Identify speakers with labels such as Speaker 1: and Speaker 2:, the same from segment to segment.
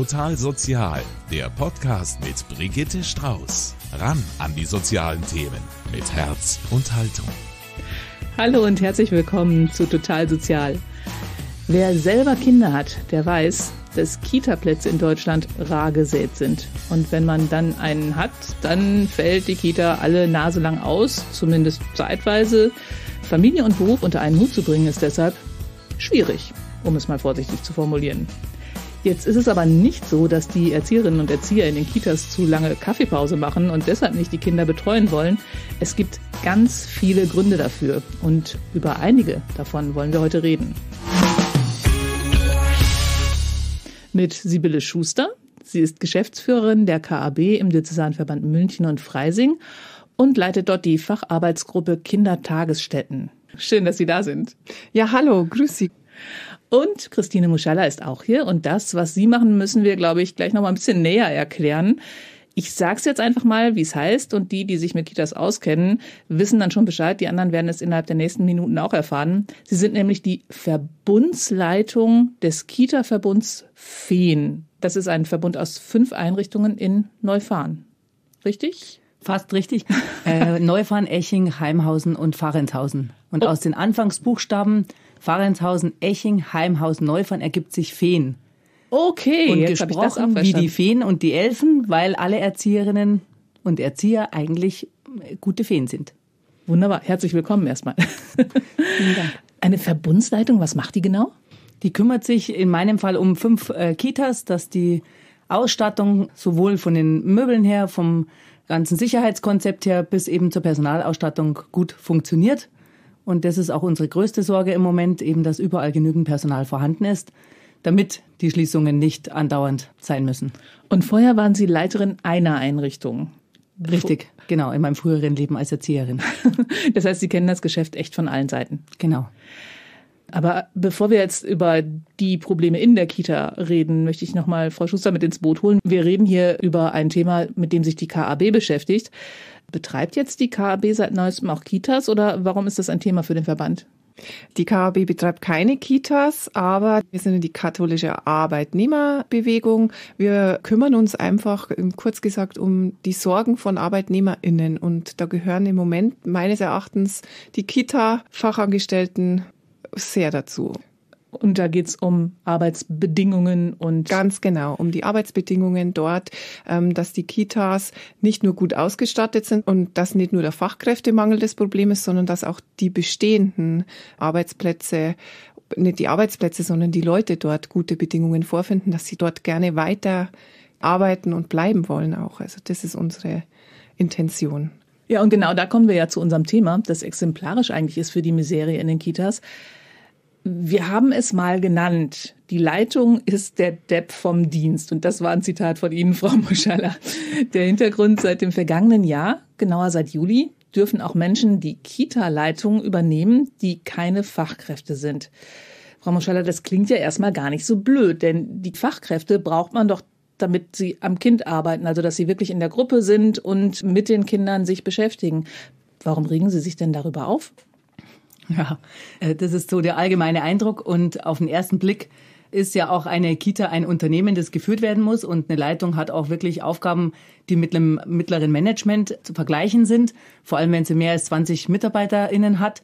Speaker 1: Total Sozial, der Podcast mit Brigitte Strauß. Ran an die sozialen Themen mit Herz und Haltung.
Speaker 2: Hallo und herzlich willkommen zu Total Sozial. Wer selber Kinder hat, der weiß, dass Kita-Plätze in Deutschland rar gesät sind. Und wenn man dann einen hat, dann fällt die Kita alle naselang aus, zumindest zeitweise. Familie und Beruf unter einen Hut zu bringen, ist deshalb schwierig, um es mal vorsichtig zu formulieren. Jetzt ist es aber nicht so, dass die Erzieherinnen und Erzieher in den Kitas zu lange Kaffeepause machen und deshalb nicht die Kinder betreuen wollen. Es gibt ganz viele Gründe dafür und über einige davon wollen wir heute reden. Mit Sibylle Schuster. Sie ist Geschäftsführerin der KAB im Diözesanverband München und Freising und leitet dort die Facharbeitsgruppe Kindertagesstätten. Schön, dass Sie da sind. Ja, hallo, grüß Sie. Und Christine Muschalla ist auch hier. Und das, was Sie machen, müssen wir, glaube ich, gleich nochmal ein bisschen näher erklären. Ich sag's jetzt einfach mal, wie es heißt, und die, die sich mit Kitas auskennen, wissen dann schon Bescheid. Die anderen werden es innerhalb der nächsten Minuten auch erfahren. Sie sind nämlich die Verbundsleitung des Kita-Verbunds Feen. Das ist ein Verbund aus fünf Einrichtungen in Neufahren. Richtig? Fast richtig. äh, Neufahren, Eching, Heimhausen
Speaker 3: und Fahrenshausen. Und oh. aus den Anfangsbuchstaben Fahrenshausen, Eching, Heimhaus, Neufern ergibt sich Feen. Okay, und gesprochen wie die Feen und die Elfen, weil alle Erzieherinnen und Erzieher eigentlich äh, gute Feen sind. Wunderbar, herzlich willkommen erstmal.
Speaker 2: Vielen Dank. Eine Verbundsleitung, was macht die genau? Die kümmert
Speaker 3: sich in meinem Fall um fünf äh, Kitas, dass die Ausstattung sowohl von den Möbeln her, vom ganzen Sicherheitskonzept her bis eben zur Personalausstattung gut funktioniert. Und das ist auch unsere größte Sorge im Moment, eben, dass überall genügend Personal vorhanden ist, damit die Schließungen nicht andauernd sein müssen. Und vorher waren Sie Leiterin
Speaker 2: einer Einrichtung. Richtig, genau, in meinem früheren Leben als Erzieherin. das heißt, Sie kennen das Geschäft echt von allen Seiten. Genau. Aber bevor wir jetzt über die Probleme in der Kita reden, möchte ich nochmal Frau Schuster mit ins Boot holen. Wir reden hier über ein Thema, mit dem sich die KAB beschäftigt. Betreibt jetzt die KAB seit neuestem auch Kitas oder warum ist das ein Thema für den Verband? Die KAB betreibt keine Kitas, aber wir
Speaker 1: sind die katholische Arbeitnehmerbewegung. Wir kümmern uns einfach, ähm, kurz gesagt, um die Sorgen von ArbeitnehmerInnen. Und da gehören im Moment meines Erachtens die Kita-Fachangestellten sehr dazu. Und da geht's um Arbeitsbedingungen und. Ganz genau, um die Arbeitsbedingungen dort, ähm, dass die Kitas nicht nur gut ausgestattet sind und dass nicht nur der Fachkräftemangel das Problem ist, sondern dass auch die bestehenden Arbeitsplätze nicht die Arbeitsplätze, sondern die Leute dort gute Bedingungen vorfinden, dass sie dort gerne weiter arbeiten und bleiben wollen auch.
Speaker 2: Also das ist unsere Intention. Ja, und genau da kommen wir ja zu unserem Thema, das exemplarisch eigentlich ist für die Misere in den Kitas wir haben es mal genannt. Die Leitung ist der Depp vom Dienst. Und das war ein Zitat von Ihnen, Frau Moschala. Der Hintergrund seit dem vergangenen Jahr, genauer seit Juli, dürfen auch Menschen die Kita-Leitung übernehmen, die keine Fachkräfte sind. Frau Moschala, das klingt ja erstmal gar nicht so blöd, denn die Fachkräfte braucht man doch damit sie am Kind arbeiten, also dass sie wirklich in der Gruppe sind und mit den Kindern sich beschäftigen. Warum regen Sie sich denn darüber auf? Ja, äh, das ist so
Speaker 3: der allgemeine Eindruck und auf den ersten Blick ist ja auch eine Kita ein Unternehmen, das geführt werden muss und eine Leitung hat auch wirklich Aufgaben, die mit einem mittleren Management zu vergleichen sind, vor allem wenn sie mehr als 20 MitarbeiterInnen hat.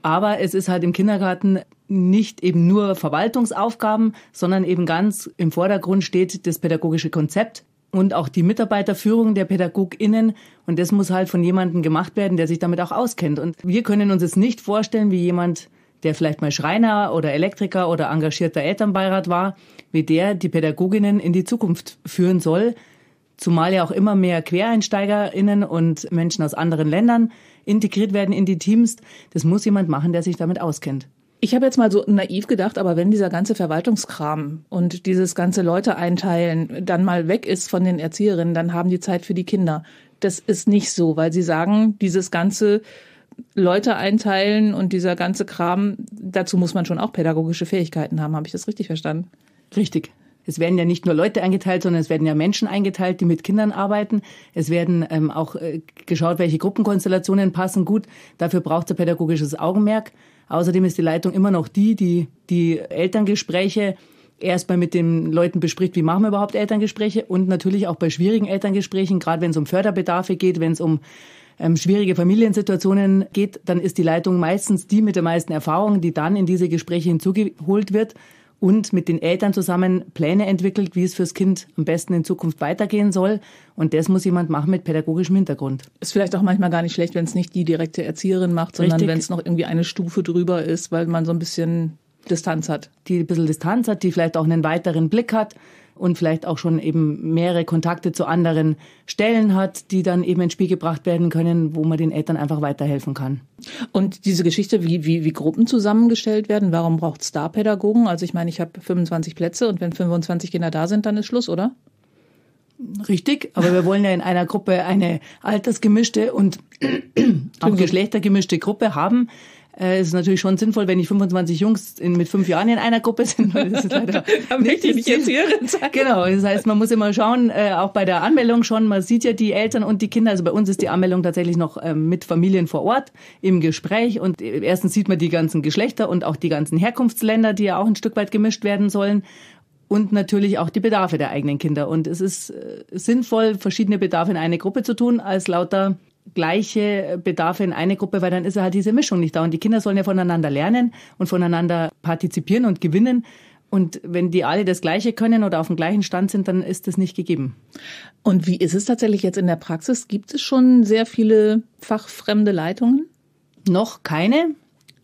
Speaker 3: Aber es ist halt im Kindergarten nicht eben nur Verwaltungsaufgaben, sondern eben ganz im Vordergrund steht das pädagogische Konzept, und auch die Mitarbeiterführung der PädagogInnen. Und das muss halt von jemandem gemacht werden, der sich damit auch auskennt. Und wir können uns es nicht vorstellen, wie jemand, der vielleicht mal Schreiner oder Elektriker oder engagierter Elternbeirat war, wie der die PädagogInnen in die Zukunft führen soll. Zumal ja auch immer mehr QuereinsteigerInnen und Menschen aus anderen Ländern integriert werden in die Teams.
Speaker 2: Das muss jemand machen, der sich damit auskennt. Ich habe jetzt mal so naiv gedacht, aber wenn dieser ganze Verwaltungskram und dieses ganze Leute einteilen dann mal weg ist von den Erzieherinnen, dann haben die Zeit für die Kinder. Das ist nicht so, weil sie sagen, dieses ganze Leute einteilen und dieser ganze Kram, dazu muss man schon auch pädagogische Fähigkeiten haben. Habe ich das richtig verstanden? Richtig. Es werden ja nicht nur Leute eingeteilt, sondern es werden ja Menschen eingeteilt, die mit Kindern
Speaker 3: arbeiten. Es werden ähm, auch äh, geschaut, welche Gruppenkonstellationen passen gut. Dafür braucht es pädagogisches Augenmerk. Außerdem ist die Leitung immer noch die, die die Elterngespräche erstmal mit den Leuten bespricht, wie machen wir überhaupt Elterngespräche und natürlich auch bei schwierigen Elterngesprächen, gerade wenn es um Förderbedarfe geht, wenn es um ähm, schwierige Familiensituationen geht, dann ist die Leitung meistens die mit der meisten Erfahrung, die dann in diese Gespräche hinzugeholt wird und mit den Eltern zusammen Pläne entwickelt, wie es fürs Kind am besten in Zukunft weitergehen soll. Und das muss jemand machen mit pädagogischem Hintergrund.
Speaker 2: Ist vielleicht auch manchmal gar nicht schlecht, wenn es nicht die direkte Erzieherin macht, sondern wenn es noch irgendwie eine Stufe drüber ist, weil man so ein bisschen Distanz hat. Die ein bisschen Distanz
Speaker 3: hat, die vielleicht auch einen weiteren Blick hat und vielleicht auch schon eben mehrere Kontakte zu anderen Stellen hat, die dann eben ins Spiel gebracht werden können, wo man den Eltern einfach weiterhelfen kann.
Speaker 2: Und diese Geschichte, wie, wie, wie Gruppen zusammengestellt werden, warum braucht es da Pädagogen? Also ich meine, ich habe 25 Plätze und wenn 25 Kinder da sind, dann ist Schluss, oder? Richtig, aber wir wollen ja in einer Gruppe eine altersgemischte und auch geschlechtergemischte Gruppe
Speaker 3: haben. Äh, es ist natürlich schon sinnvoll, wenn ich 25 Jungs in, mit fünf Jahren in einer Gruppe sind. Das ist
Speaker 2: leider nicht die
Speaker 3: jetzt hören Genau, das heißt, man muss immer schauen, äh, auch bei der Anmeldung schon, man sieht ja die Eltern und die Kinder, also bei uns ist die Anmeldung tatsächlich noch äh, mit Familien vor Ort im Gespräch und äh, erstens sieht man die ganzen Geschlechter und auch die ganzen Herkunftsländer, die ja auch ein Stück weit gemischt werden sollen und natürlich auch die Bedarfe der eigenen Kinder. Und es ist äh, sinnvoll, verschiedene Bedarfe in eine Gruppe zu tun, als lauter gleiche Bedarfe in eine Gruppe, weil dann ist halt diese Mischung nicht da. Und die Kinder sollen ja voneinander lernen und voneinander partizipieren und gewinnen. Und wenn die alle das Gleiche können oder auf dem gleichen Stand sind, dann ist das nicht gegeben. Und wie ist es tatsächlich jetzt in der Praxis? Gibt es schon sehr viele fachfremde Leitungen? Noch keine.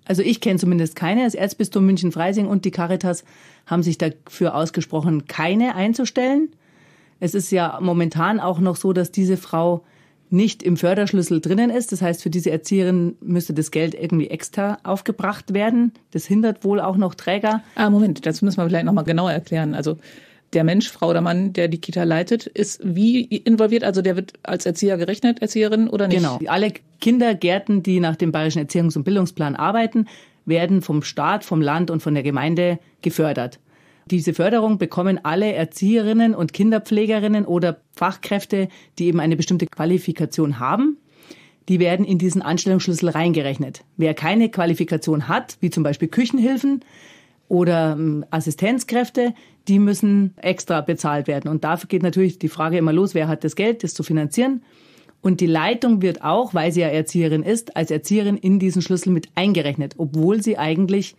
Speaker 3: Also ich kenne zumindest keine. Das Erzbistum München-Freising und die Caritas haben sich dafür ausgesprochen, keine einzustellen. Es ist ja momentan auch noch so, dass diese Frau nicht im Förderschlüssel drinnen ist. Das heißt, für diese Erzieherin müsste das Geld
Speaker 2: irgendwie extra aufgebracht werden. Das hindert wohl auch noch Träger. Ah, Moment, das müssen wir vielleicht nochmal genauer erklären. Also der Mensch, Frau oder Mann, der die Kita leitet, ist wie involviert? Also der wird als Erzieher gerechnet, Erzieherin oder nicht? Genau. Alle Kindergärten, die nach dem Bayerischen Erziehungs-
Speaker 3: und Bildungsplan arbeiten, werden vom Staat, vom Land und von der Gemeinde gefördert. Diese Förderung bekommen alle Erzieherinnen und Kinderpflegerinnen oder Fachkräfte, die eben eine bestimmte Qualifikation haben. Die werden in diesen Anstellungsschlüssel reingerechnet. Wer keine Qualifikation hat, wie zum Beispiel Küchenhilfen oder ähm, Assistenzkräfte, die müssen extra bezahlt werden. Und dafür geht natürlich die Frage immer los, wer hat das Geld, das zu finanzieren. Und die Leitung wird auch, weil sie ja Erzieherin ist, als Erzieherin in diesen Schlüssel mit eingerechnet, obwohl sie eigentlich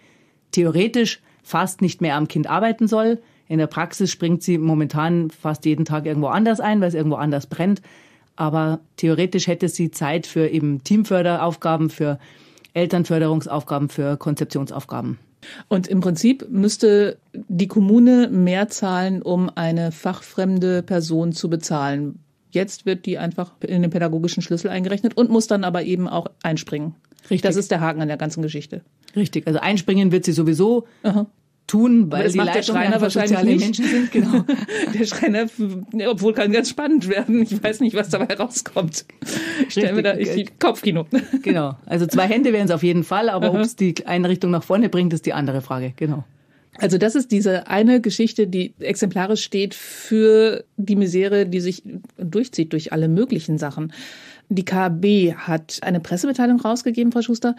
Speaker 3: theoretisch fast nicht mehr am Kind arbeiten soll. In der Praxis springt sie momentan fast jeden Tag irgendwo anders ein, weil es irgendwo anders brennt. Aber theoretisch hätte sie Zeit für eben Teamförderaufgaben, für
Speaker 2: Elternförderungsaufgaben, für Konzeptionsaufgaben. Und im Prinzip müsste die Kommune mehr zahlen, um eine fachfremde Person zu bezahlen. Jetzt wird die einfach in den pädagogischen Schlüssel eingerechnet und muss dann aber eben auch einspringen. Richtig. Das ist der Haken an der ganzen Geschichte. Richtig, also einspringen wird sie sowieso. Aha tun, weil die Leitungen Schreiner wahrscheinlich nicht. Menschen sind. Genau. der Schreiner, obwohl kann ganz spannend werden. Ich weiß nicht, was dabei rauskommt. Stell mir da ich, Kopfkino. Genau.
Speaker 3: Also zwei Hände wären es auf jeden Fall, aber ob es die Einrichtung nach vorne bringt, ist die andere Frage. Genau.
Speaker 2: Also das ist diese eine Geschichte, die exemplarisch steht für die Misere, die sich durchzieht durch alle möglichen Sachen. Die KB hat eine Pressemitteilung rausgegeben, Frau Schuster.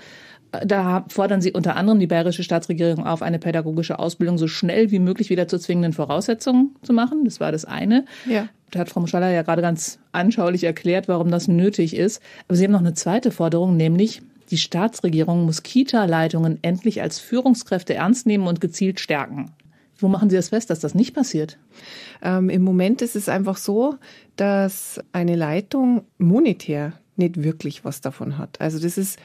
Speaker 2: Da fordern Sie unter anderem die bayerische Staatsregierung auf, eine pädagogische Ausbildung so schnell wie möglich wieder zu zwingenden Voraussetzungen zu machen. Das war das eine. Ja. Da hat Frau Muschaller ja gerade ganz anschaulich erklärt, warum das nötig ist. Aber Sie haben noch eine zweite Forderung, nämlich die Staatsregierung muss Kita-Leitungen endlich als Führungskräfte ernst nehmen und gezielt stärken. Wo machen Sie das fest, dass das nicht passiert? Ähm, Im Moment ist es einfach so, dass
Speaker 1: eine Leitung monetär nicht wirklich was davon hat. Also das ist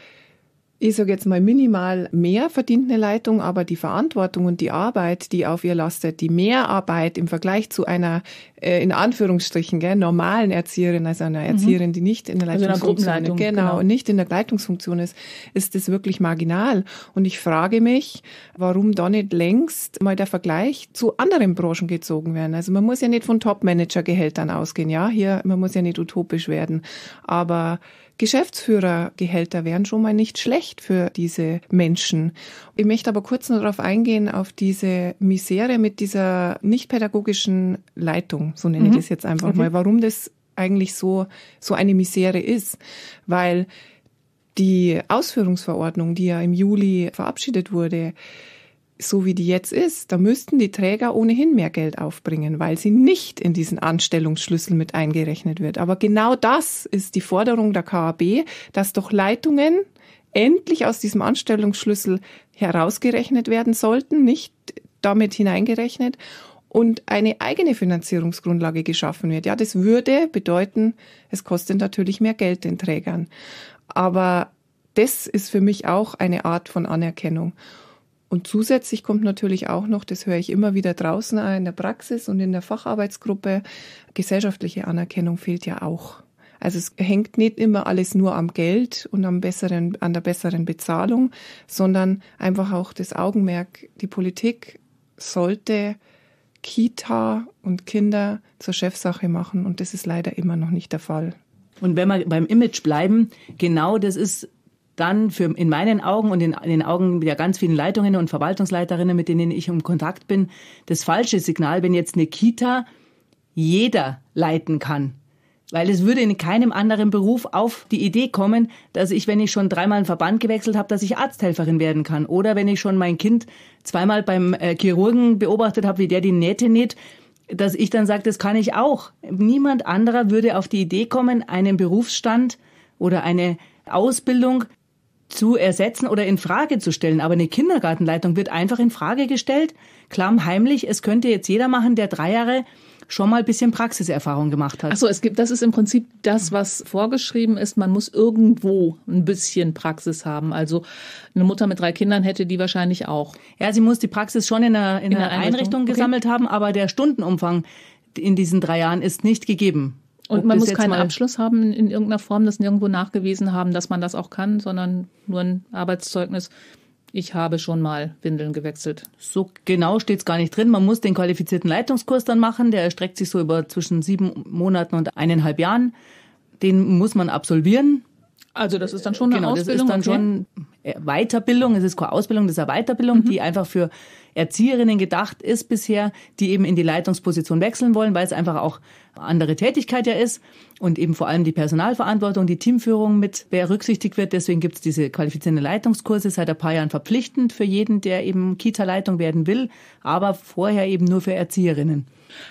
Speaker 1: ich sage jetzt mal minimal mehr verdient eine Leitung, aber die Verantwortung und die Arbeit, die auf ihr lastet, die Mehrarbeit im Vergleich zu einer äh, in Anführungsstrichen gell, normalen Erzieherin, also einer mhm. Erzieherin, die nicht in der also Leitungsfunktion also ist, genau, genau, nicht in der Leitungsfunktion ist, ist das wirklich marginal. Und ich frage mich, warum da nicht längst mal der Vergleich zu anderen Branchen gezogen werden. Also man muss ja nicht von Top-Manager-Gehältern ausgehen, ja, hier man muss ja nicht utopisch werden, aber Geschäftsführergehälter wären schon mal nicht schlecht für diese Menschen. Ich möchte aber kurz noch darauf eingehen, auf diese Misere mit dieser nicht pädagogischen Leitung, so nenne mhm. ich das jetzt einfach okay. mal, warum das eigentlich so, so eine Misere ist. Weil die Ausführungsverordnung, die ja im Juli verabschiedet wurde, so wie die jetzt ist, da müssten die Träger ohnehin mehr Geld aufbringen, weil sie nicht in diesen Anstellungsschlüssel mit eingerechnet wird. Aber genau das ist die Forderung der KAB, dass doch Leitungen endlich aus diesem Anstellungsschlüssel herausgerechnet werden sollten, nicht damit hineingerechnet und eine eigene Finanzierungsgrundlage geschaffen wird. Ja, das würde bedeuten, es kostet natürlich mehr Geld den Trägern. Aber das ist für mich auch eine Art von Anerkennung. Und zusätzlich kommt natürlich auch noch, das höre ich immer wieder draußen in der Praxis und in der Facharbeitsgruppe, gesellschaftliche Anerkennung fehlt ja auch. Also es hängt nicht immer alles nur am Geld und am besseren, an der besseren Bezahlung, sondern einfach auch das Augenmerk, die Politik sollte Kita und Kinder zur Chefsache machen und das ist leider immer noch nicht
Speaker 3: der Fall. Und wenn wir beim Image bleiben, genau das ist dann für, in meinen Augen und in, in den Augen der ganz vielen Leitungen und Verwaltungsleiterinnen, mit denen ich im Kontakt bin, das falsche Signal, wenn jetzt eine Kita jeder leiten kann. Weil es würde in keinem anderen Beruf auf die Idee kommen, dass ich, wenn ich schon dreimal einen Verband gewechselt habe, dass ich Arzthelferin werden kann. Oder wenn ich schon mein Kind zweimal beim äh, Chirurgen beobachtet habe, wie der die Nähte näht, dass ich dann sage, das kann ich auch. Niemand anderer würde auf die Idee kommen, einen Berufsstand oder eine Ausbildung zu ersetzen oder in Frage zu stellen. Aber eine Kindergartenleitung wird einfach in Frage gestellt. Klamm heimlich,
Speaker 2: es könnte jetzt jeder machen, der drei Jahre schon mal ein bisschen Praxiserfahrung gemacht hat. Achso, es gibt, das ist im Prinzip das, was vorgeschrieben ist. Man muss irgendwo ein bisschen Praxis haben. Also eine Mutter mit drei Kindern hätte die wahrscheinlich auch. Ja, sie muss die Praxis schon in einer, in in einer Einrichtung, Einrichtung gesammelt
Speaker 3: okay. haben, aber der Stundenumfang in diesen drei Jahren ist nicht gegeben. Und man muss keinen Abschluss
Speaker 2: haben in irgendeiner Form, das nirgendwo nachgewiesen haben, dass man das auch kann, sondern nur ein Arbeitszeugnis. Ich habe schon mal Windeln gewechselt. So genau steht es gar nicht drin. Man
Speaker 3: muss den qualifizierten Leitungskurs dann machen. Der erstreckt sich so über zwischen sieben Monaten und eineinhalb Jahren. Den muss man absolvieren.
Speaker 2: Also das ist dann schon eine genau, Ausbildung. das ist dann okay. schon
Speaker 3: Weiterbildung, es ist keine Ausbildung, das ist eine Weiterbildung, mhm. die einfach für Erzieherinnen gedacht ist bisher, die eben in die Leitungsposition wechseln wollen, weil es einfach auch andere Tätigkeit ja ist und eben vor allem die Personalverantwortung, die Teamführung mit berücksichtigt wird. Deswegen gibt es diese qualifizierenden Leitungskurse seit ein paar Jahren verpflichtend für jeden, der eben Kita-Leitung werden will, aber vorher
Speaker 2: eben nur für Erzieherinnen.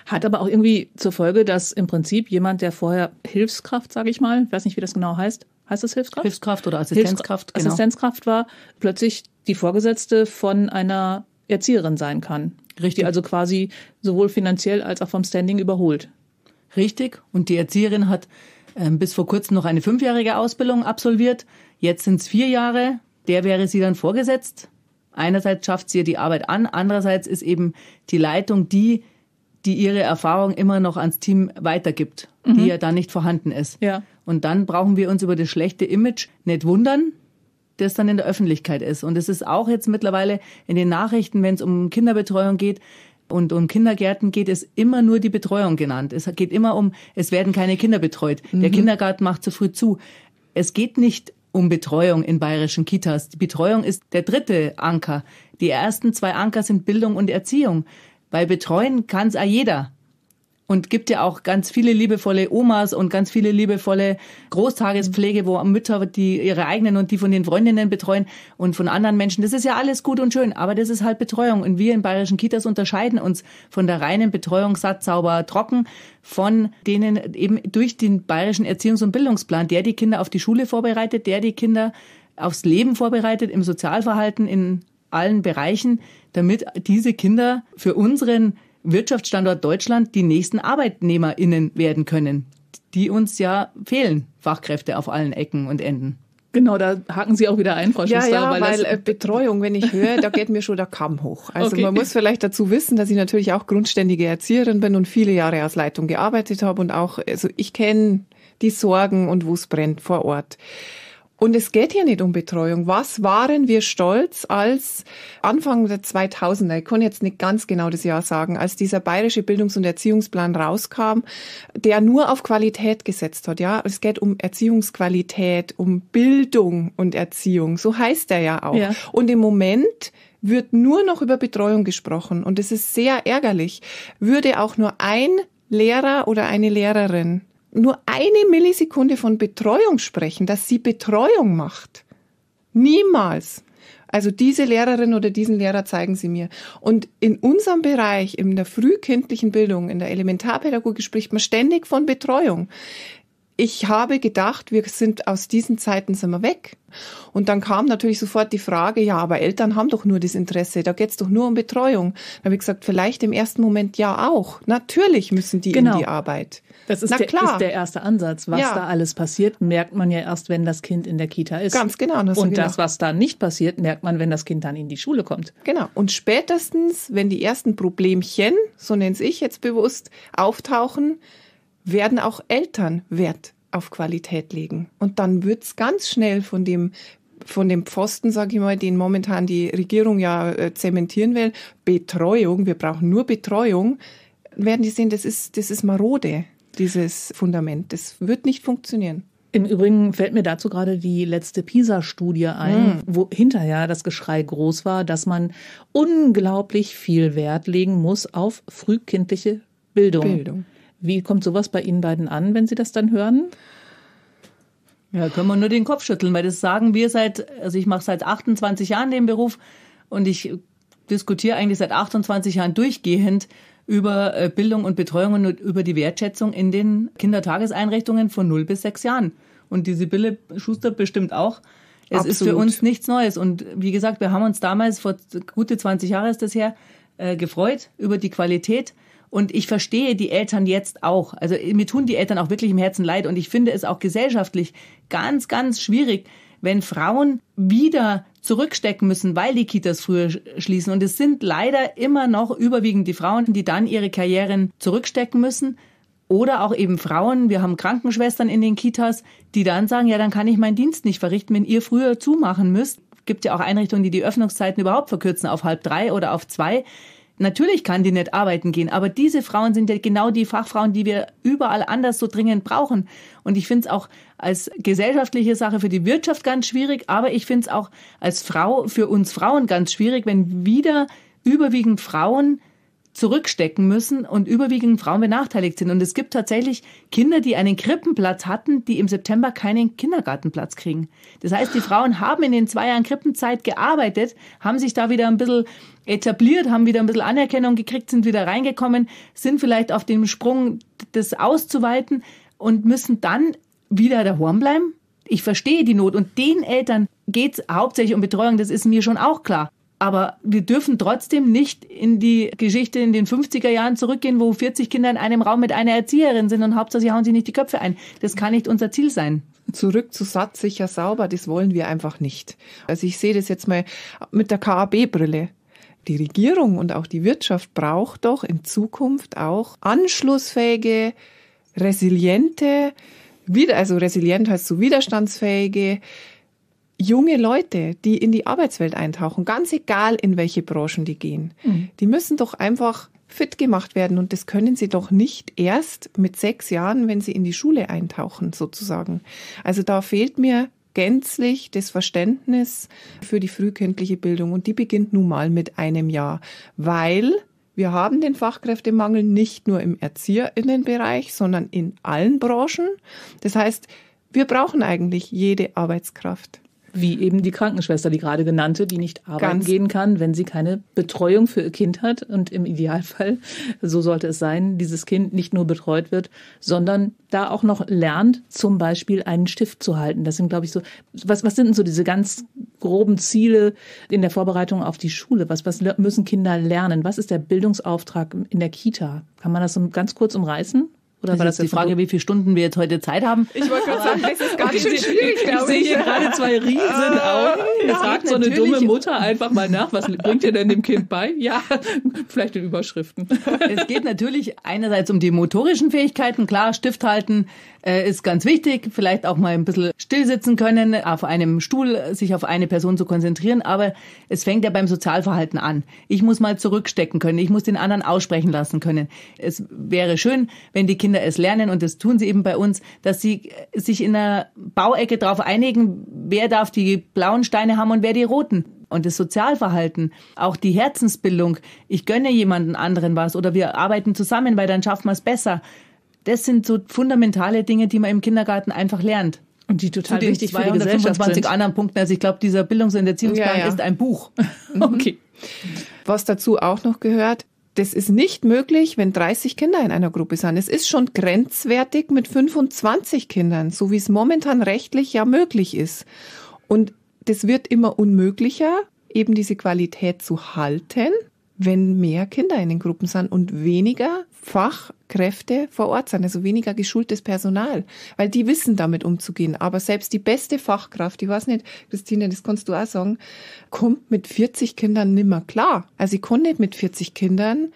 Speaker 2: Hat aber auch irgendwie zur Folge, dass im Prinzip jemand, der vorher Hilfskraft, sage ich mal, ich weiß nicht, wie das genau heißt, heißt das Hilfskraft? Hilfskraft oder Assistenzkraft. genau. Assistenzkraft war plötzlich die Vorgesetzte von einer Erzieherin sein kann. Richtig. Die also quasi sowohl finanziell als auch vom Standing überholt. Richtig. Und die Erzieherin hat
Speaker 3: äh, bis vor kurzem noch eine fünfjährige Ausbildung absolviert. Jetzt sind es vier Jahre. Der wäre sie dann vorgesetzt. Einerseits schafft sie ihr die Arbeit an, andererseits ist eben die Leitung die, die ihre Erfahrung immer noch ans Team weitergibt, mhm. die ja da nicht vorhanden ist. Ja. Und dann brauchen wir uns über das schlechte Image nicht wundern, das dann in der Öffentlichkeit ist. Und es ist auch jetzt mittlerweile in den Nachrichten, wenn es um Kinderbetreuung geht und um Kindergärten geht, es immer nur die Betreuung genannt. Es geht immer um, es werden keine Kinder betreut. Mhm. Der Kindergarten macht zu früh zu. Es geht nicht um Betreuung in bayerischen Kitas. Die Betreuung ist der dritte Anker. Die ersten zwei Anker sind Bildung und Erziehung. Weil Betreuen kann es jeder und gibt ja auch ganz viele liebevolle Omas und ganz viele liebevolle Großtagespflege, wo Mütter die ihre eigenen und die von den Freundinnen betreuen und von anderen Menschen. Das ist ja alles gut und schön, aber das ist halt Betreuung. Und wir in bayerischen Kitas unterscheiden uns von der reinen Betreuung satt, sauber, trocken von denen eben durch den bayerischen Erziehungs- und Bildungsplan, der die Kinder auf die Schule vorbereitet, der die Kinder aufs Leben vorbereitet, im Sozialverhalten, in allen Bereichen, damit diese Kinder für unseren Wirtschaftsstandort Deutschland die nächsten ArbeitnehmerInnen werden können, die uns ja fehlen, Fachkräfte auf allen Ecken und Enden. Genau, da haken Sie auch wieder ein, Frau Schuster. Ja, ja weil, weil äh,
Speaker 1: Betreuung, wenn ich höre, da geht mir schon der Kamm hoch. Also okay. man muss
Speaker 3: vielleicht dazu wissen, dass ich
Speaker 1: natürlich auch grundständige Erzieherin bin und viele Jahre als Leitung gearbeitet habe und auch, also ich kenne die Sorgen und wo es brennt vor Ort. Und es geht hier nicht um Betreuung. Was waren wir stolz, als Anfang der 2000er, ich kann jetzt nicht ganz genau das Jahr sagen, als dieser bayerische Bildungs- und Erziehungsplan rauskam, der nur auf Qualität gesetzt hat. Ja, es geht um Erziehungsqualität, um Bildung und Erziehung. So heißt er ja auch. Ja. Und im Moment wird nur noch über Betreuung gesprochen. Und es ist sehr ärgerlich. Würde auch nur ein Lehrer oder eine Lehrerin nur eine Millisekunde von Betreuung sprechen, dass sie Betreuung macht. Niemals. Also diese Lehrerin oder diesen Lehrer zeigen Sie mir. Und in unserem Bereich, in der frühkindlichen Bildung, in der Elementarpädagogik spricht man ständig von Betreuung. Ich habe gedacht, wir sind aus diesen Zeiten sind wir weg. Und dann kam natürlich sofort die Frage, ja, aber Eltern haben doch nur das Interesse, da geht's doch nur um Betreuung. Da habe ich gesagt, vielleicht im
Speaker 2: ersten Moment ja auch. Natürlich müssen die genau. in die Arbeit. Das ist, Na der, klar. ist der erste Ansatz. Was ja. da alles passiert, merkt man ja erst, wenn das Kind in der Kita ist. Ganz genau. Das und genau. das, was da nicht passiert, merkt man, wenn das Kind dann in die Schule kommt. Genau. Und spätestens, wenn die ersten Problemchen,
Speaker 1: so nenne ich jetzt bewusst, auftauchen, werden auch Eltern Wert auf Qualität legen. Und dann wird's ganz schnell von dem von dem Pfosten, sage ich mal, den momentan die Regierung ja äh, zementieren will, Betreuung, wir brauchen nur Betreuung, werden die sehen, das ist, das ist marode dieses Fundament. Das wird
Speaker 2: nicht funktionieren. Im Übrigen fällt mir dazu gerade die letzte PISA-Studie ein, mm. wo hinterher das Geschrei groß war, dass man unglaublich viel Wert legen muss auf frühkindliche Bildung. Bildung. Wie kommt sowas bei Ihnen beiden an, wenn Sie das dann hören? Ja, können wir nur den Kopf schütteln, weil das sagen wir seit, also ich mache seit
Speaker 3: 28 Jahren den Beruf und ich diskutiere eigentlich seit 28 Jahren durchgehend über äh, Bildung und Betreuung und über die Wertschätzung in den Kindertageseinrichtungen von 0 bis 6 Jahren. Und die Sibylle Schuster bestimmt auch. Es Absolut. ist für uns nichts Neues. Und wie gesagt, wir haben uns damals, vor gute 20 Jahren ist das her, äh, gefreut über die Qualität. Und ich verstehe die Eltern jetzt auch. Also mir tun die Eltern auch wirklich im Herzen leid. Und ich finde es auch gesellschaftlich ganz, ganz schwierig, wenn Frauen wieder zurückstecken müssen, weil die Kitas früher schließen. Und es sind leider immer noch überwiegend die Frauen, die dann ihre Karrieren zurückstecken müssen. Oder auch eben Frauen, wir haben Krankenschwestern in den Kitas, die dann sagen, ja, dann kann ich meinen Dienst nicht verrichten, wenn ihr früher zumachen müsst. Gibt ja auch Einrichtungen, die die Öffnungszeiten überhaupt verkürzen auf halb drei oder auf zwei. Natürlich kann die nicht arbeiten gehen, aber diese Frauen sind ja genau die Fachfrauen, die wir überall anders so dringend brauchen. Und ich finde es auch als gesellschaftliche Sache für die Wirtschaft ganz schwierig, aber ich finde es auch als Frau für uns Frauen ganz schwierig, wenn wieder überwiegend Frauen zurückstecken müssen und überwiegend Frauen benachteiligt sind. Und es gibt tatsächlich Kinder, die einen Krippenplatz hatten, die im September keinen Kindergartenplatz kriegen. Das heißt, die Frauen haben in den zwei Jahren Krippenzeit gearbeitet, haben sich da wieder ein bisschen etabliert, haben wieder ein bisschen Anerkennung gekriegt, sind wieder reingekommen, sind vielleicht auf dem Sprung, das auszuweiten und müssen dann wieder daheim bleiben? Ich verstehe die Not und den Eltern geht es hauptsächlich um Betreuung, das ist mir schon auch klar. Aber wir dürfen trotzdem nicht in die Geschichte in den 50er Jahren zurückgehen, wo 40 Kinder in einem Raum mit einer Erzieherin sind und hauptsächlich hauen sie nicht die Köpfe ein. Das kann nicht unser Ziel sein. Zurück zu Satz sicher, sauber, das wollen wir einfach nicht. Also ich sehe
Speaker 1: das jetzt mal mit der KAB-Brille. Die Regierung und auch die Wirtschaft braucht doch in Zukunft auch anschlussfähige, resiliente, wieder, also resilient heißt so widerstandsfähige, junge Leute, die in die Arbeitswelt eintauchen, ganz egal in welche Branchen die gehen. Mhm. Die müssen doch einfach fit gemacht werden und das können sie doch nicht erst mit sechs Jahren, wenn sie in die Schule eintauchen, sozusagen. Also da fehlt mir gänzlich das Verständnis für die frühkindliche Bildung und die beginnt nun mal mit einem Jahr, weil wir haben den Fachkräftemangel nicht nur im Erzieherinnenbereich, sondern in allen Branchen.
Speaker 2: Das heißt, wir brauchen eigentlich jede Arbeitskraft. Wie eben die Krankenschwester, die gerade genannte, die nicht arbeiten Ganz gehen kann, wenn sie keine Betreuung für ihr Kind hat und im Idealfall, so sollte es sein, dieses Kind nicht nur betreut wird, sondern da auch noch lernt, zum Beispiel einen Stift zu halten. Das sind, glaube ich, so, was, was sind denn so diese ganz groben Ziele in der Vorbereitung auf die Schule? Was, was müssen Kinder lernen? Was ist der Bildungsauftrag in der Kita? Kann man das so ganz kurz umreißen? Oder das war das die Frage, wie viele Stunden wir jetzt heute Zeit haben? Ich wollte gerade sagen, das ist gar nicht schwierig, ich. glaube ich. Ich sehe hier gerade zwei riesen äh, Augen. Ja, sagt so eine dumme Mutter einfach mal nach, was bringt ihr denn dem Kind bei? Ja, vielleicht in Überschriften.
Speaker 3: Es geht natürlich einerseits um die motorischen Fähigkeiten, klar, Stift halten, äh, ist ganz wichtig. Vielleicht auch mal ein bisschen stillsitzen können, auf einem Stuhl sich auf eine Person zu konzentrieren. Aber es fängt ja beim Sozialverhalten an. Ich muss mal zurückstecken können. Ich muss den anderen aussprechen lassen können. Es wäre schön, wenn die Kinder es lernen und das tun sie eben bei uns, dass sie äh, sich in einer Bauecke darauf einigen, wer darf die blauen Steine haben und wer die roten und das Sozialverhalten, auch die Herzensbildung, ich gönne jemanden anderen was oder wir arbeiten zusammen, weil dann schaffen wir es besser das sind so fundamentale Dinge, die man im Kindergarten einfach lernt. Und die total Zu wichtig 225 anderen Punkten. Also ich glaube, dieser Bildungs- und Erziehungsplan ja, ja. ist ein Buch. okay. Was dazu auch noch gehört, das ist nicht
Speaker 1: möglich, wenn 30 Kinder in einer Gruppe sind. Es ist schon grenzwertig mit 25 Kindern, so wie es momentan rechtlich ja möglich ist. Und das wird immer unmöglicher, eben diese Qualität zu halten wenn mehr Kinder in den Gruppen sind und weniger Fachkräfte vor Ort sind, also weniger geschultes Personal, weil die wissen damit umzugehen. Aber selbst die beste Fachkraft, ich weiß nicht, Christine, das kannst du auch sagen, kommt mit 40 Kindern nimmer klar. Also ich kann nicht mit 40 Kindern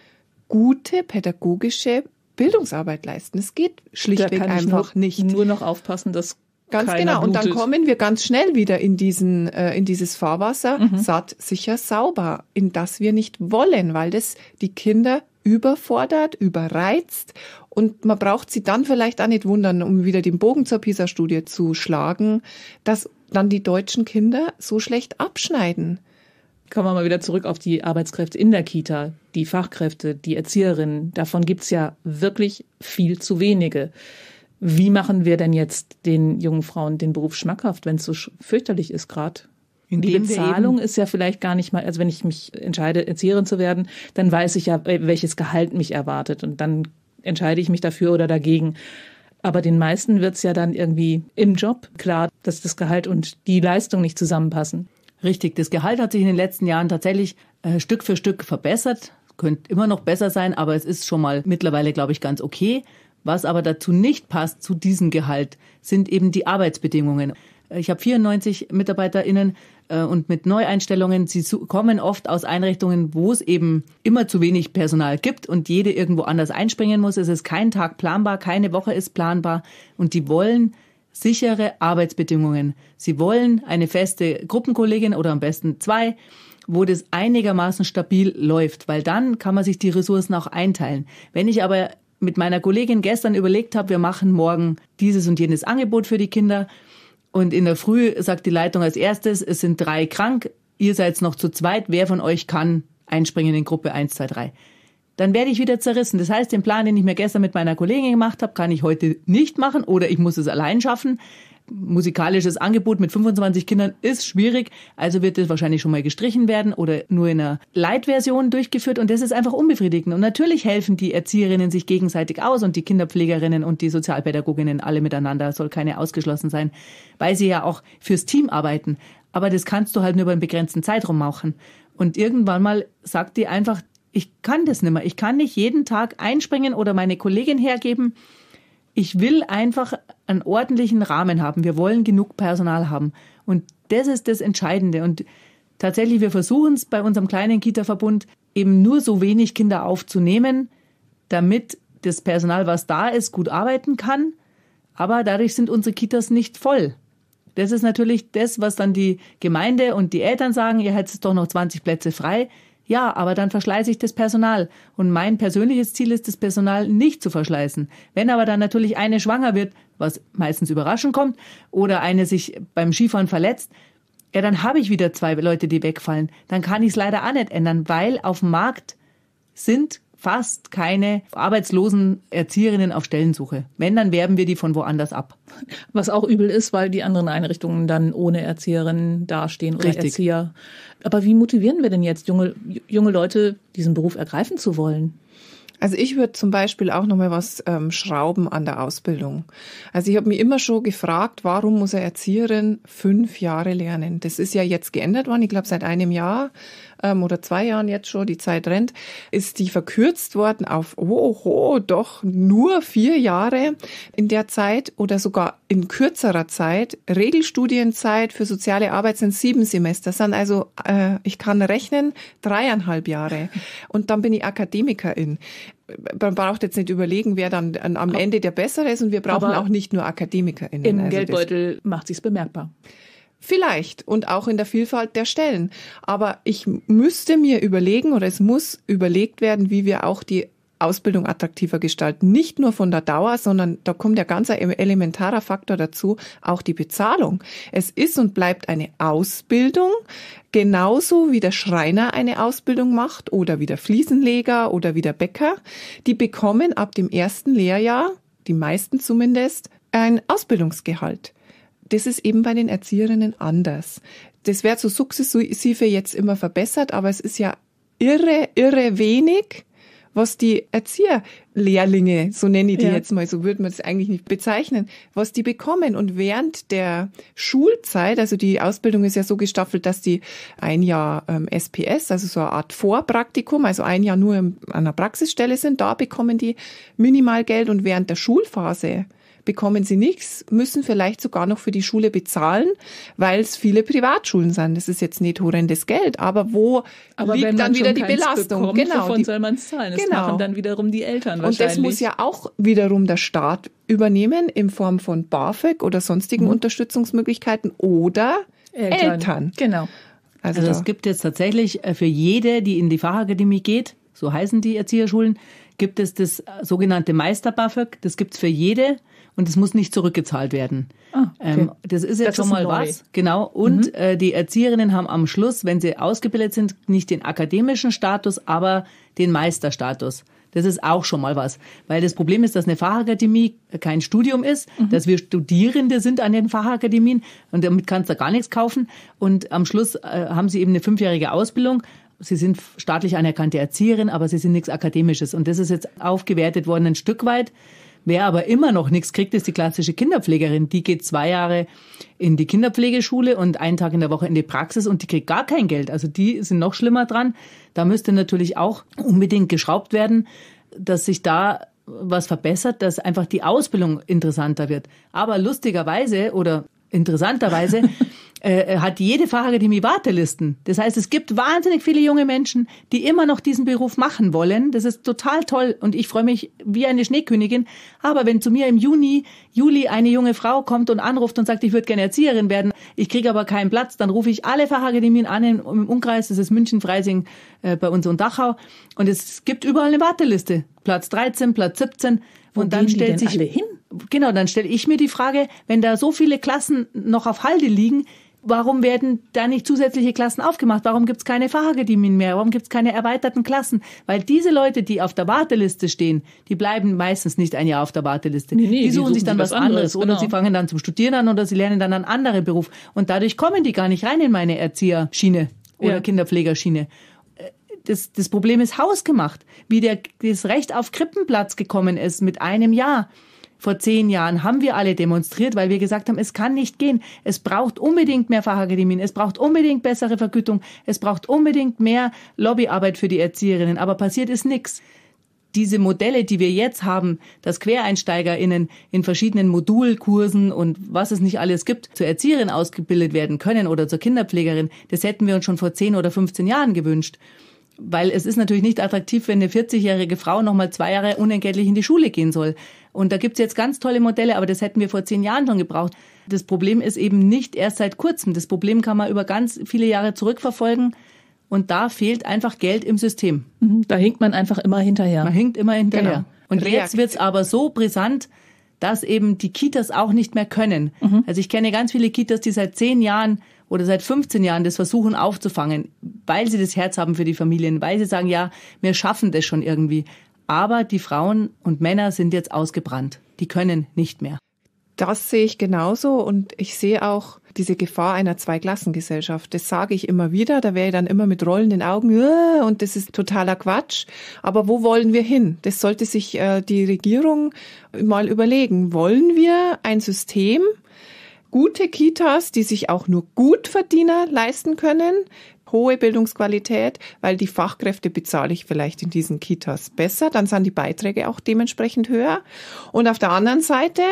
Speaker 1: gute pädagogische Bildungsarbeit leisten. Es geht schlichtweg einfach nur, nicht. Nur noch
Speaker 2: aufpassen, dass Ganz Keiner genau. Und dann kommen
Speaker 1: wir ganz schnell wieder in diesen, äh, in dieses Fahrwasser, mhm. satt, sicher, sauber, in das wir nicht wollen, weil das die Kinder überfordert, überreizt und man braucht sie dann vielleicht auch nicht wundern, um wieder den Bogen zur PISA-Studie zu schlagen, dass dann die deutschen Kinder so schlecht
Speaker 2: abschneiden. Kommen wir mal wieder zurück auf die Arbeitskräfte in der Kita, die Fachkräfte, die Erzieherinnen. Davon gibt es ja wirklich viel zu wenige. Wie machen wir denn jetzt den jungen Frauen den Beruf schmackhaft, wenn es so fürchterlich ist gerade? Die Bezahlung ist ja vielleicht gar nicht mal, also wenn ich mich entscheide, Erzieherin zu werden, dann weiß ich ja, welches Gehalt mich erwartet und dann entscheide ich mich dafür oder dagegen. Aber den meisten wird's ja dann irgendwie im Job klar, dass das Gehalt und die Leistung nicht zusammenpassen. Richtig, das Gehalt hat sich in den letzten Jahren tatsächlich äh, Stück für Stück verbessert. Könnte immer noch besser sein,
Speaker 3: aber es ist schon mal mittlerweile, glaube ich, ganz okay. Was aber dazu nicht passt, zu diesem Gehalt, sind eben die Arbeitsbedingungen. Ich habe 94 MitarbeiterInnen äh, und mit Neueinstellungen. Sie kommen oft aus Einrichtungen, wo es eben immer zu wenig Personal gibt und jede irgendwo anders einspringen muss. Es ist kein Tag planbar, keine Woche ist planbar und die wollen sichere Arbeitsbedingungen. Sie wollen eine feste Gruppenkollegin oder am besten zwei, wo das einigermaßen stabil läuft, weil dann kann man sich die Ressourcen auch einteilen. Wenn ich aber mit meiner Kollegin gestern überlegt habe, wir machen morgen dieses und jenes Angebot für die Kinder. Und in der Früh sagt die Leitung als erstes, es sind drei krank, ihr seid noch zu zweit, wer von euch kann einspringen in Gruppe 1, 2, 3. Dann werde ich wieder zerrissen. Das heißt, den Plan, den ich mir gestern mit meiner Kollegin gemacht habe, kann ich heute nicht machen oder ich muss es allein schaffen musikalisches Angebot mit 25 Kindern ist schwierig, also wird das wahrscheinlich schon mal gestrichen werden oder nur in einer Light-Version durchgeführt und das ist einfach unbefriedigend. Und natürlich helfen die Erzieherinnen sich gegenseitig aus und die Kinderpflegerinnen und die Sozialpädagoginnen alle miteinander, soll keine ausgeschlossen sein, weil sie ja auch fürs Team arbeiten. Aber das kannst du halt nur über einen begrenzten Zeitraum machen. Und irgendwann mal sagt die einfach, ich kann das nicht mehr. Ich kann nicht jeden Tag einspringen oder meine Kollegin hergeben ich will einfach einen ordentlichen Rahmen haben. Wir wollen genug Personal haben. Und das ist das Entscheidende. Und tatsächlich, wir versuchen es bei unserem kleinen Kita-Verbund eben nur so wenig Kinder aufzunehmen, damit das Personal, was da ist, gut arbeiten kann. Aber dadurch sind unsere Kitas nicht voll. Das ist natürlich das, was dann die Gemeinde und die Eltern sagen, ihr hättet doch noch 20 Plätze frei. Ja, aber dann verschleiße ich das Personal. Und mein persönliches Ziel ist, das Personal nicht zu verschleißen. Wenn aber dann natürlich eine schwanger wird, was meistens überraschend kommt, oder eine sich beim Skifahren verletzt, ja, dann habe ich wieder zwei Leute, die wegfallen. Dann kann ich es leider auch nicht ändern, weil auf dem Markt sind fast
Speaker 2: keine arbeitslosen Erzieherinnen auf Stellensuche. Wenn, dann werben wir die von woanders ab. Was auch übel ist, weil die anderen Einrichtungen dann ohne Erzieherinnen dastehen oder Richtig. Erzieher. Aber wie motivieren wir denn jetzt junge, junge Leute, diesen Beruf ergreifen zu wollen? Also ich würde zum Beispiel auch nochmal was ähm, schrauben an der Ausbildung. Also ich habe mich immer
Speaker 1: schon gefragt, warum muss eine Erzieherin fünf Jahre lernen? Das ist ja jetzt geändert worden, ich glaube seit einem Jahr ähm, oder zwei Jahren jetzt schon, die Zeit rennt, ist die verkürzt worden auf, oh, oh, doch nur vier Jahre in der Zeit oder sogar in kürzerer Zeit. Regelstudienzeit für soziale Arbeit sind sieben Semester. Das sind also, äh, ich kann rechnen, dreieinhalb Jahre. Und dann bin ich Akademikerin man braucht jetzt nicht überlegen, wer dann am Ende der Bessere ist und wir brauchen Aber auch nicht nur AkademikerInnen. Im also Geldbeutel macht
Speaker 2: sich's bemerkbar.
Speaker 1: Vielleicht und auch in der Vielfalt der Stellen. Aber ich müsste mir überlegen oder es muss überlegt werden, wie wir auch die Ausbildung attraktiver gestalten. Nicht nur von der Dauer, sondern da kommt ja ganz ein elementarer Faktor dazu, auch die Bezahlung. Es ist und bleibt eine Ausbildung, genauso wie der Schreiner eine Ausbildung macht oder wie der Fliesenleger oder wie der Bäcker. Die bekommen ab dem ersten Lehrjahr, die meisten zumindest, ein Ausbildungsgehalt das ist eben bei den Erzieherinnen anders. Das wird so sukzessive jetzt immer verbessert, aber es ist ja irre, irre wenig, was die Erzieherlehrlinge, so nenne ich die ja. jetzt mal, so würde man es eigentlich nicht bezeichnen, was die bekommen. Und während der Schulzeit, also die Ausbildung ist ja so gestaffelt, dass die ein Jahr ähm, SPS, also so eine Art Vorpraktikum, also ein Jahr nur an einer Praxisstelle sind, da bekommen die Minimalgeld und während der Schulphase bekommen sie nichts, müssen vielleicht sogar noch für die Schule bezahlen, weil es viele Privatschulen sind. Das ist jetzt nicht horrendes Geld, aber wo aber liegt dann wieder die Belastung? Bekommt, genau, wovon die,
Speaker 2: soll man es zahlen? Das genau. machen dann wiederum die Eltern wahrscheinlich. Und das muss ja
Speaker 1: auch wiederum der Staat übernehmen in Form von BAföG oder sonstigen mhm. Unterstützungsmöglichkeiten oder
Speaker 2: Eltern. Eltern.
Speaker 1: Genau.
Speaker 3: Also, also es gibt jetzt tatsächlich äh, für jede, die in die Fachakademie geht, so heißen die Erzieherschulen, gibt es das äh, sogenannte Meister-BAföG. Das gibt's für jede und es muss nicht zurückgezahlt werden.
Speaker 2: Ah, okay. Ähm, das ist jetzt das schon ist mal neu. was.
Speaker 3: Genau. Und mhm. äh, die Erzieherinnen haben am Schluss, wenn sie ausgebildet sind, nicht den akademischen Status, aber den Meisterstatus. Das ist auch schon mal was. Weil das Problem ist, dass eine Fachakademie kein Studium ist, mhm. dass wir Studierende sind an den Fachakademien und damit kannst du gar nichts kaufen. Und am Schluss äh, haben sie eben eine fünfjährige Ausbildung, Sie sind staatlich anerkannte Erzieherin, aber Sie sind nichts Akademisches. Und das ist jetzt aufgewertet worden ein Stück weit. Wer aber immer noch nichts kriegt, ist die klassische Kinderpflegerin. Die geht zwei Jahre in die Kinderpflegeschule und einen Tag in der Woche in die Praxis und die kriegt gar kein Geld. Also die sind noch schlimmer dran. Da müsste natürlich auch unbedingt geschraubt werden, dass sich da was verbessert, dass einfach die Ausbildung interessanter wird. Aber lustigerweise oder interessanterweise äh, äh, hat jede Fachakademie Wartelisten. Das heißt, es gibt wahnsinnig viele junge Menschen, die immer noch diesen Beruf machen wollen. Das ist total toll und ich freue mich wie eine Schneekönigin. Aber wenn zu mir im Juni, Juli eine junge Frau kommt und anruft und sagt, ich würde gerne Erzieherin werden, ich kriege aber keinen Platz, dann rufe ich alle Fachakademien an im, Umkreis. Das ist München, Freising, äh, bei uns und Dachau. Und es gibt überall eine Warteliste. Platz 13, Platz 17. Wo und dann stellt sich alle hin? Genau, dann stelle ich mir die Frage, wenn da so viele Klassen noch auf Halde liegen, warum werden da nicht zusätzliche Klassen aufgemacht? Warum gibt es keine Fachakademien mehr? Warum gibt es keine erweiterten Klassen? Weil diese Leute, die auf der Warteliste stehen, die bleiben meistens nicht ein Jahr auf der Warteliste. Nee, nee, die, suchen die, suchen sich dann was anderes, anderes genau. oder sie fangen dann zum Studieren an oder sie lernen dann einen anderen Beruf. Und dadurch kommen die gar nicht rein in meine Erzieherschiene oder ja. Kinderpflegerschiene. Äh, das, das Problem ist hausgemacht, wie der, das Recht auf Krippenplatz gekommen ist mit einem Jahr. Vor zehn Jahren haben wir alle demonstriert, weil wir gesagt haben, es kann nicht gehen. Es braucht unbedingt mehr Fachakademien, es braucht unbedingt bessere Vergütung, es braucht unbedingt mehr Lobbyarbeit für die Erzieherinnen. Aber passiert ist nichts. Diese Modelle, die wir jetzt haben, dass QuereinsteigerInnen in verschiedenen Modulkursen und was es nicht alles gibt, zur Erzieherin ausgebildet werden können oder zur Kinderpflegerin, das hätten wir uns schon vor zehn oder 15 Jahren gewünscht. Weil es ist natürlich nicht attraktiv, wenn eine 40-jährige Frau nochmal zwei Jahre unentgeltlich in die Schule gehen soll. Und da gibt's jetzt ganz tolle Modelle, aber das hätten wir vor zehn Jahren schon gebraucht. Das Problem ist eben nicht erst seit kurzem. Das Problem kann man über ganz viele Jahre zurückverfolgen. Und da fehlt einfach Geld im System. Mhm, da hinkt man einfach immer
Speaker 2: hinterher. Man hinkt
Speaker 3: immer hinterher. Genau. Und Reakt. jetzt wird's aber so brisant, dass eben die Kitas auch nicht mehr können. Mhm. Also ich kenne ganz viele Kitas, die seit zehn Jahren oder seit 15 Jahren das versuchen aufzufangen, weil sie das Herz haben für die Familien, weil sie sagen, ja, wir schaffen das schon irgendwie. Aber die Frauen und Männer sind jetzt ausgebrannt. Die können nicht mehr. Das sehe ich
Speaker 1: genauso und ich sehe auch diese Gefahr einer Zweiklassengesellschaft. Das sage ich immer wieder, da wäre ich dann immer mit rollenden Augen und das ist totaler Quatsch. Aber wo wollen wir hin? Das sollte sich äh, die Regierung mal überlegen. Wollen wir ein System, gute Kitas, die sich auch nur Gutverdiener leisten können, hohe Bildungsqualität, weil die Fachkräfte bezahle ich vielleicht in diesen Kitas besser, dann sind die Beiträge auch dementsprechend höher. Und auf der anderen Seite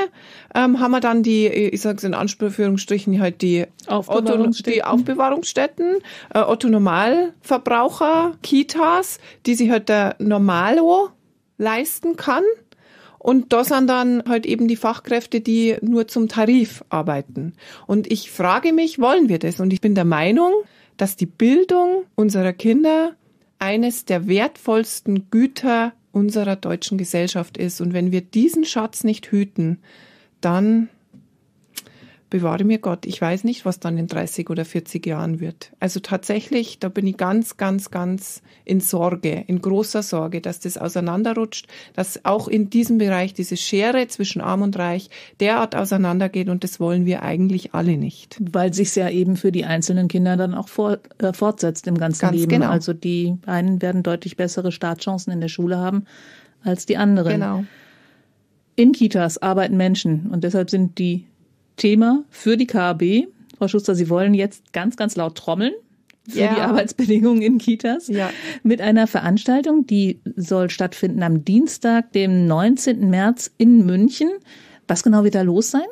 Speaker 1: ähm, haben wir dann die, äh, ich sage es in Anführungsstrichen, halt die, Aufbewahrungsstätten. die Aufbewahrungsstätten, äh, Otto-Normalverbraucher, Kitas, die sich halt der Normalo leisten kann und das sind dann halt eben die Fachkräfte, die nur zum Tarif arbeiten. Und ich frage mich, wollen wir das? Und ich bin der Meinung, dass die Bildung unserer Kinder eines der wertvollsten Güter unserer deutschen Gesellschaft ist. Und wenn wir diesen Schatz nicht hüten, dann bewahre mir Gott, ich weiß nicht, was dann in 30 oder 40 Jahren wird. Also tatsächlich, da bin ich ganz, ganz, ganz in Sorge, in großer Sorge, dass das auseinanderrutscht, dass auch in diesem Bereich diese Schere zwischen Arm und Reich derart auseinandergeht
Speaker 2: und das wollen wir eigentlich alle nicht. Weil sich ja eben für die einzelnen Kinder dann auch vor, äh, fortsetzt im ganzen ganz Leben. Genau. Also die einen werden deutlich bessere Startchancen in der Schule haben als die anderen. Genau. In Kitas arbeiten Menschen und deshalb sind die Thema für die KAB. Frau Schuster, Sie wollen jetzt ganz, ganz laut trommeln für ja. die Arbeitsbedingungen in Kitas ja. mit einer Veranstaltung, die soll stattfinden am Dienstag, dem 19. März in München. Was genau wird da los sein?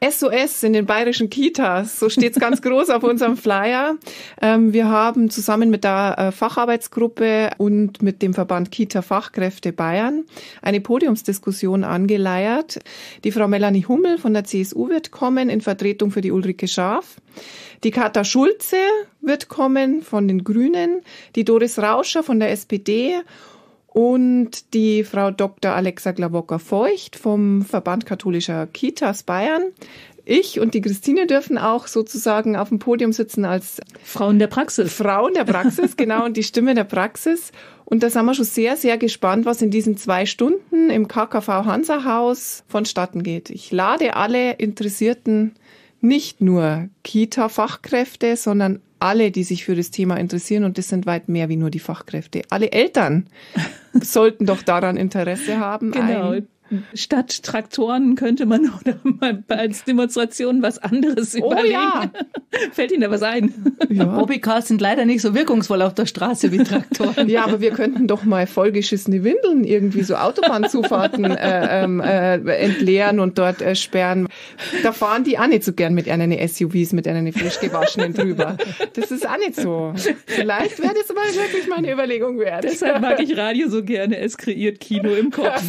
Speaker 1: SOS in den bayerischen Kitas, so steht's ganz groß auf unserem Flyer. Ähm, wir haben zusammen mit der äh, Facharbeitsgruppe und mit dem Verband Kita Fachkräfte Bayern eine Podiumsdiskussion angeleiert. Die Frau Melanie Hummel von der CSU wird kommen in Vertretung für die Ulrike Schaaf. Die Katha Schulze wird kommen von den Grünen, die Doris Rauscher von der SPD und die Frau Dr. Alexa Glabocka-Feucht vom Verband katholischer Kitas Bayern. Ich und die Christine dürfen auch sozusagen auf dem Podium sitzen als Frauen der Praxis. Frauen der Praxis, genau, und die Stimme der Praxis. Und da sind wir schon sehr, sehr gespannt, was in diesen zwei Stunden im KKV Hansa Haus vonstatten geht. Ich lade alle Interessierten, nicht nur Kita-Fachkräfte, sondern alle, die sich für das Thema interessieren, und das sind weit mehr wie nur die Fachkräfte. Alle Eltern sollten doch daran Interesse haben, genau. ein
Speaker 2: Statt Traktoren könnte man oder mal als Demonstration was anderes oh, überlegen. Ja. Fällt Ihnen da was ein? Ja. Cars
Speaker 1: sind leider nicht so wirkungsvoll auf der Straße wie Traktoren. ja, aber wir könnten doch mal vollgeschissene Windeln irgendwie so Autobahnzufahrten äh, ähm, äh, entleeren und dort äh, sperren. Da fahren die auch nicht so gern mit einer SUVs, mit einer frisch gewaschenen drüber. Das ist auch nicht so.
Speaker 2: Vielleicht wäre
Speaker 1: das aber wirklich mal eine Überlegung wert. Deshalb mag ich
Speaker 2: Radio so gerne. Es kreiert Kino im Kopf.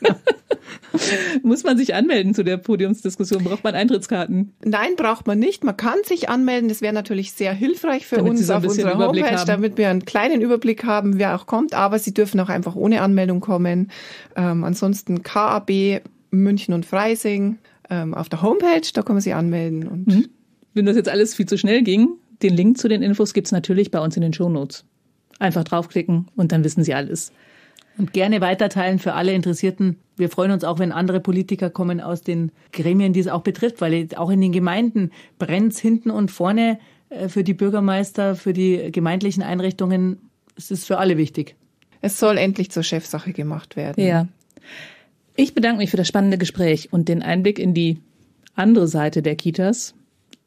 Speaker 2: Muss man sich anmelden zu der Podiumsdiskussion? Braucht man Eintrittskarten?
Speaker 1: Nein, braucht man nicht. Man kann sich anmelden. Das wäre natürlich sehr hilfreich für damit uns so auf unserer Homepage, haben. damit wir einen kleinen Überblick haben, wer auch kommt. Aber Sie dürfen auch einfach ohne Anmeldung kommen. Ähm, ansonsten KAB München und Freising ähm,
Speaker 2: auf der Homepage. Da können wir Sie anmelden. Und mhm. Wenn das jetzt alles viel zu schnell ging, den Link zu den Infos gibt es natürlich bei uns in den Shownotes. Einfach draufklicken und dann wissen Sie alles. Und gerne weiterteilen für alle Interessierten. Wir freuen uns auch, wenn andere Politiker kommen aus den Gremien,
Speaker 3: die es auch betrifft, weil auch in den Gemeinden brennt es hinten und vorne äh, für die Bürgermeister,
Speaker 2: für die gemeindlichen Einrichtungen. Es ist für alle wichtig. Es soll endlich zur Chefsache gemacht werden. Ja. Ich bedanke mich für das spannende Gespräch und den Einblick in die andere Seite der Kitas,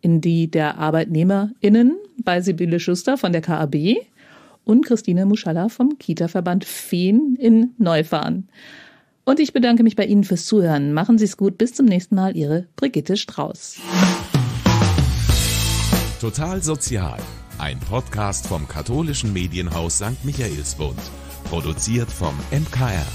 Speaker 2: in die der ArbeitnehmerInnen bei Sibylle Schuster von der KAB und Christine Muschalla vom Kita-Verband Feen in Neufahren. Und ich bedanke mich bei Ihnen fürs Zuhören. Machen Sie es gut. Bis zum nächsten Mal. Ihre Brigitte Strauß.
Speaker 1: Total Sozial. Ein Podcast vom katholischen Medienhaus St. Michaelsbund. Produziert vom
Speaker 2: MKR.